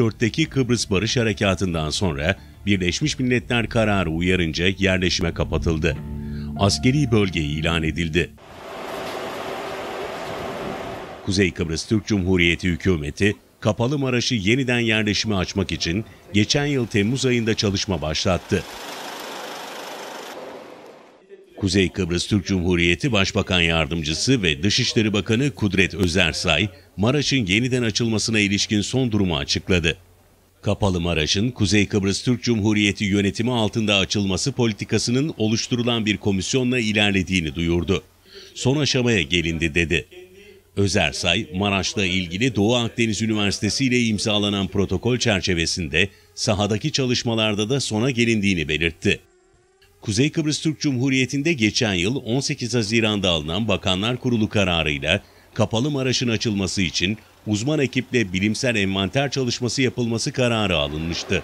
74'teki Kıbrıs Barış Harekatı'ndan sonra Birleşmiş Milletler kararı uyarınca yerleşime kapatıldı. Askeri bölge ilan edildi. Kuzey Kıbrıs Türk Cumhuriyeti hükümeti Kapalı Maraş'ı yeniden yerleşime açmak için geçen yıl Temmuz ayında çalışma başlattı. Kuzey Kıbrıs Türk Cumhuriyeti Başbakan Yardımcısı ve Dışişleri Bakanı Kudret Özersay, Maraş'ın yeniden açılmasına ilişkin son durumu açıkladı. Kapalı Maraş'ın Kuzey Kıbrıs Türk Cumhuriyeti yönetimi altında açılması politikasının oluşturulan bir komisyonla ilerlediğini duyurdu. Son aşamaya gelindi dedi. Özersay, Maraş'la ilgili Doğu Akdeniz Üniversitesi ile imzalanan protokol çerçevesinde sahadaki çalışmalarda da sona gelindiğini belirtti. Kuzey Kıbrıs Türk Cumhuriyeti'nde geçen yıl 18 Haziran'da alınan Bakanlar Kurulu kararıyla kapalı Maraş'ın açılması için uzman ekiple bilimsel envanter çalışması yapılması kararı alınmıştı.